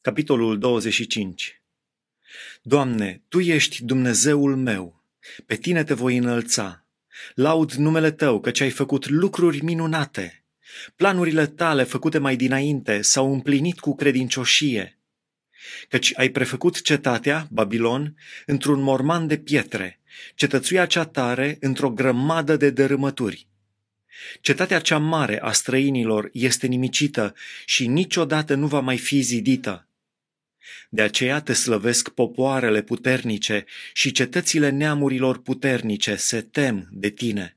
Capitolul 25 Doamne, Tu ești Dumnezeul meu, pe Tine te voi înălța. Laud numele Tău, căci ai făcut lucruri minunate. Planurile Tale făcute mai dinainte s-au împlinit cu credincioșie. Căci ai prefăcut cetatea, Babilon, într-un morman de pietre, cetățuia cea tare într-o grămadă de dărâmături. Cetatea cea mare a străinilor este nimicită și niciodată nu va mai fi zidită de aceea te slăvesc popoarele puternice și cetățile neamurilor puternice se tem de tine.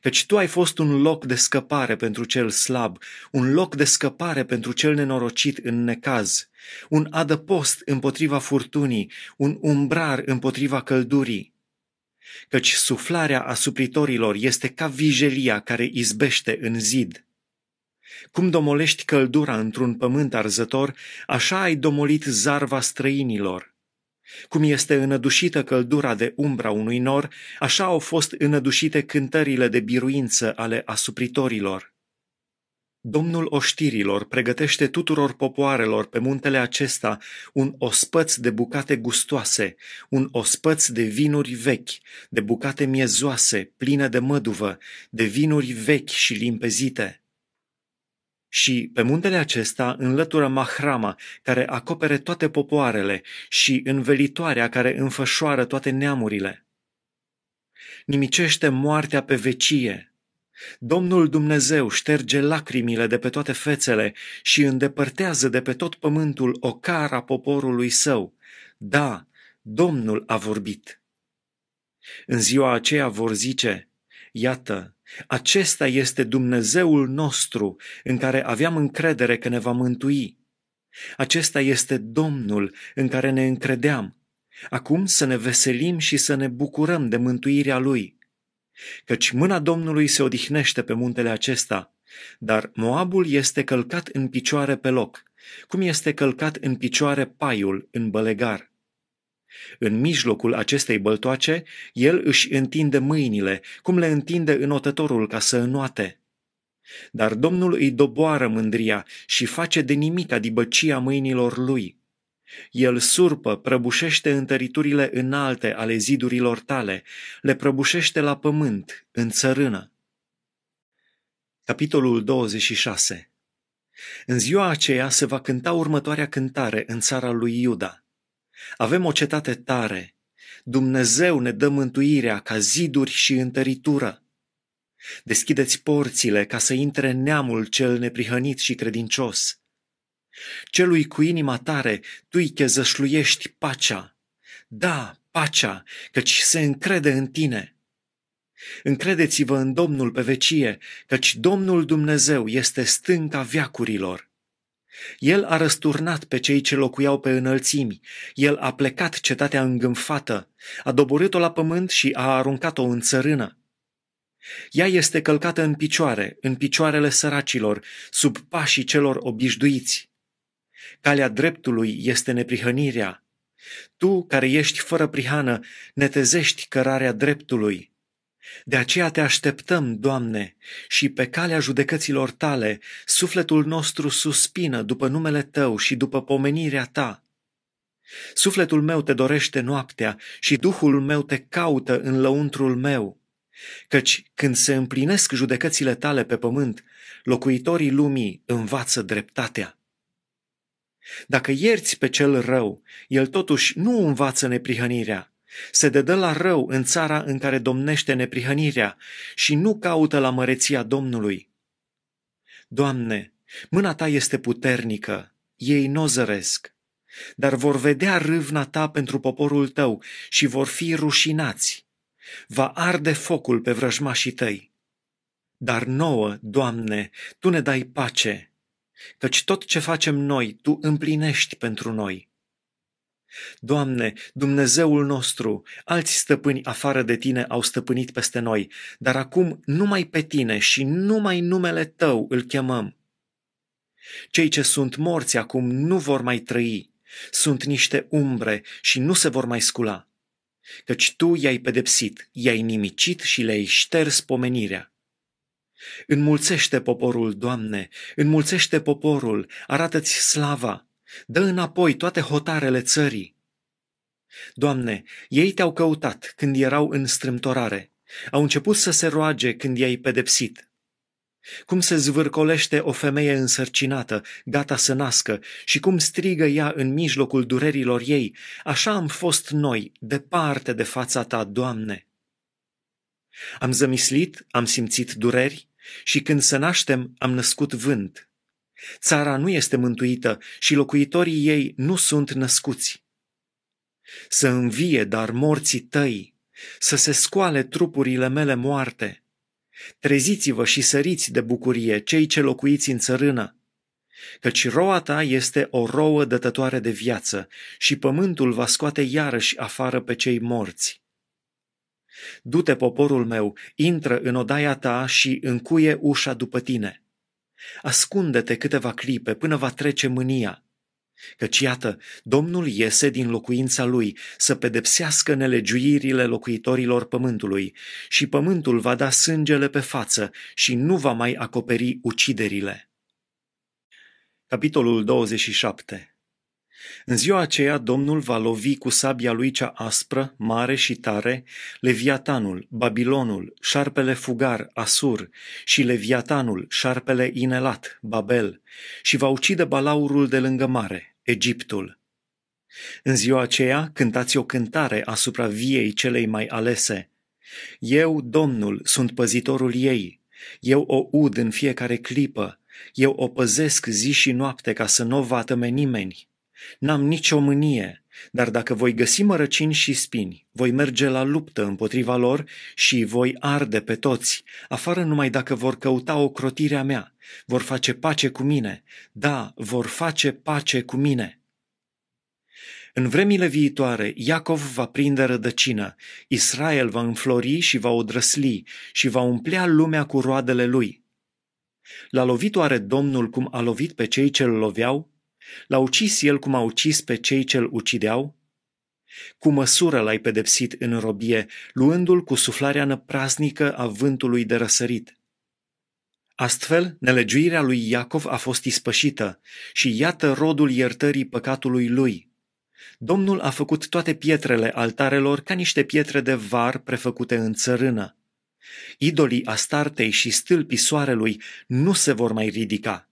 Căci tu ai fost un loc de scăpare pentru cel slab, un loc de scăpare pentru cel nenorocit în necaz, un adăpost împotriva furtunii, un umbrar împotriva căldurii. Căci suflarea asupritorilor este ca vijelia care izbește în zid. Cum domolești căldura într-un pământ arzător, așa ai domolit zarva străinilor. Cum este înădușită căldura de umbra unui nor, așa au fost înădușite cântările de biruință ale asupritorilor. Domnul oștirilor pregătește tuturor popoarelor pe muntele acesta un ospăț de bucate gustoase, un ospăț de vinuri vechi, de bucate miezoase, pline de măduvă, de vinuri vechi și limpezite. Și pe muntele acesta înlătură mahrama, care acopere toate popoarele, și învelitoarea care înfășoară toate neamurile. Nimicește moartea pe vecie. Domnul Dumnezeu șterge lacrimile de pe toate fețele și îndepărtează de pe tot pământul o cara poporului său. Da, Domnul a vorbit. În ziua aceea vor zice, Iată, acesta este Dumnezeul nostru în care aveam încredere că ne va mântui. Acesta este Domnul în care ne încredeam. Acum să ne veselim și să ne bucurăm de mântuirea Lui. Căci mâna Domnului se odihnește pe muntele acesta, dar Moabul este călcat în picioare pe loc, cum este călcat în picioare paiul în bălegar. În mijlocul acestei băltoace, el își întinde mâinile, cum le întinde înotătorul ca să înoate. Dar Domnul îi doboară mândria și face de nimic adibăcia mâinilor lui. El surpă, prăbușește întăriturile înalte ale zidurilor tale, le prăbușește la pământ, în țărână. Capitolul 26 În ziua aceea se va cânta următoarea cântare în țara lui Iuda – avem o cetate tare. Dumnezeu ne dă mântuirea ca ziduri și întăritură. Deschideți porțile ca să intre neamul cel neprihănit și credincios. Celui cu inima tare, tu îi chezășluiești pacea. Da, pacea, căci se încrede în tine. Încredeți-vă în Domnul pe vecie, căci Domnul Dumnezeu este stânca viacurilor. El a răsturnat pe cei ce locuiau pe înălțimi, el a plecat cetatea îngânfată, a doborât-o la pământ și a aruncat-o în țărână. Ea este călcată în picioare, în picioarele săracilor, sub pașii celor obișduiți. Calea dreptului este neprihănirea. Tu, care ești fără prihană, netezești cărarea dreptului. De aceea te așteptăm, Doamne, și pe calea judecăților tale, sufletul nostru suspină după numele tău și după pomenirea ta. Sufletul meu te dorește noaptea și Duhul meu te caută în lăuntrul meu. Căci când se împlinesc judecățile tale pe pământ, locuitorii lumii învață dreptatea. Dacă ierți pe cel rău, el totuși nu învață neprihănirea, se dedă la rău în țara în care domnește neprihănirea și nu caută la măreția Domnului. Doamne, mâna Ta este puternică, ei nu zăresc, dar vor vedea râvna Ta pentru poporul Tău și vor fi rușinați. Va arde focul pe vrăjmașii Tăi. Dar nouă, Doamne, Tu ne dai pace, căci tot ce facem noi, Tu împlinești pentru noi. Doamne, Dumnezeul nostru, alți stăpâni afară de tine au stăpânit peste noi, dar acum numai pe tine și numai numele tău îl chemăm. Cei ce sunt morți acum nu vor mai trăi, sunt niște umbre și nu se vor mai scula, căci tu i-ai pedepsit, i-ai nimicit și le-ai șters pomenirea. Înmulțește poporul, Doamne, înmulțește poporul, arată-ți slava, Dă înapoi toate hotarele țării. Doamne, ei te-au căutat când erau în strâmtorare. Au început să se roage când i-ai pedepsit. Cum se zvârcolește o femeie însărcinată, gata să nască, și cum strigă ea în mijlocul durerilor ei, așa am fost noi, departe de fața ta, Doamne. Am zămislit, am simțit dureri și când să naștem am născut vânt. Țara nu este mântuită și locuitorii ei nu sunt născuți. Să învie, dar morții tăi, să se scoale trupurile mele moarte. Treziți-vă și săriți de bucurie, cei ce locuiți în țărână, căci roa ta este o rouă dătătoare de viață și pământul va scoate iarăși afară pe cei morți. Du-te, poporul meu, intră în odaia ta și încuie ușa după tine.” Ascunde-te câteva clipe până va trece mânia, căci iată, Domnul iese din locuința lui să pedepsească nelegiuirile locuitorilor pământului și pământul va da sângele pe față și nu va mai acoperi uciderile. Capitolul 27 în ziua aceea Domnul va lovi cu sabia lui cea aspră, mare și tare, Leviatanul, Babilonul, șarpele fugar, Asur, și Leviatanul, șarpele inelat, Babel, și va ucide balaurul de lângă mare, Egiptul. În ziua aceea cântați o cântare asupra viei celei mai alese. Eu, Domnul, sunt păzitorul ei. Eu o ud în fiecare clipă. Eu o păzesc zi și noapte ca să nu o vată nimeni. N-am nicio mânie, dar dacă voi găsi mărăcini și spini, voi merge la luptă împotriva lor și voi arde pe toți, afară numai dacă vor căuta crotirea mea, vor face pace cu mine, da, vor face pace cu mine. În vremile viitoare, Iacov va prinde rădăcină, Israel va înflori și va odrăsli și va umplea lumea cu roadele lui. L-a lovit oare Domnul cum a lovit pe cei ce îl loveau? L-a ucis el cum a ucis pe cei ce-l ucideau? Cu măsură l-ai pedepsit în robie, luându-l cu suflarea năprasnică a vântului de răsărit. Astfel, nelegiuirea lui Iacov a fost ispășită și iată rodul iertării păcatului lui. Domnul a făcut toate pietrele altarelor ca niște pietre de var prefăcute în țărână. Idolii Astartei și stâlpii soarelui nu se vor mai ridica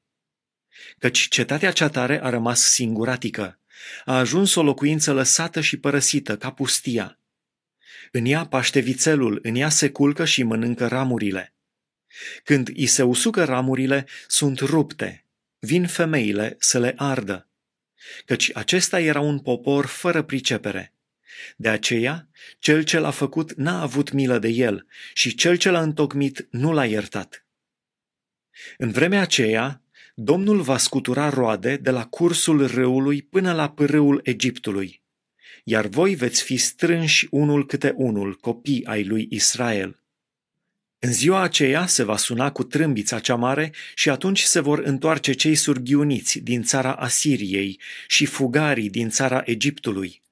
căci cetatea cea tare a rămas singuratică. A ajuns o locuință lăsată și părăsită, ca pustia. În ea paște vițelul, în ea se culcă și mănâncă ramurile. Când îi se usucă ramurile, sunt rupte. Vin femeile să le ardă. Căci acesta era un popor fără pricepere. De aceea, cel ce l-a făcut n-a avut milă de el și cel ce l-a întocmit nu l-a iertat. În vremea aceea, Domnul va scutura roade de la cursul râului până la pârâul Egiptului, iar voi veți fi strânși unul câte unul, copii ai lui Israel. În ziua aceea se va suna cu trâmbița cea mare și atunci se vor întoarce cei surghiuniți din țara Asiriei și fugarii din țara Egiptului.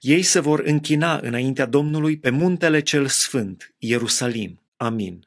Ei se vor închina înaintea Domnului pe muntele cel sfânt, Ierusalim. Amin.